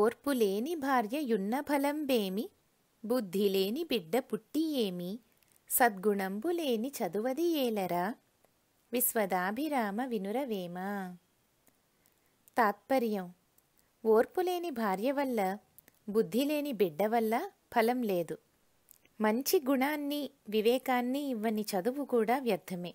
ఓర్పులేని భార్య యున్న ఫలంబేమి బుద్ధిలేని బిడ్డ పుట్టి ఏమి సద్గుణంబులేని చదువది ఏలరా విశ్వదాభిరామ వినురవేమ తాత్పర్యం ఓర్పులేని భార్య వల్ల బుద్ధిలేని బిడ్డ వల్ల ఫలం లేదు మంచి గుణాన్ని వివేకాన్ని ఇవ్వని చదువు కూడా వ్యర్థమే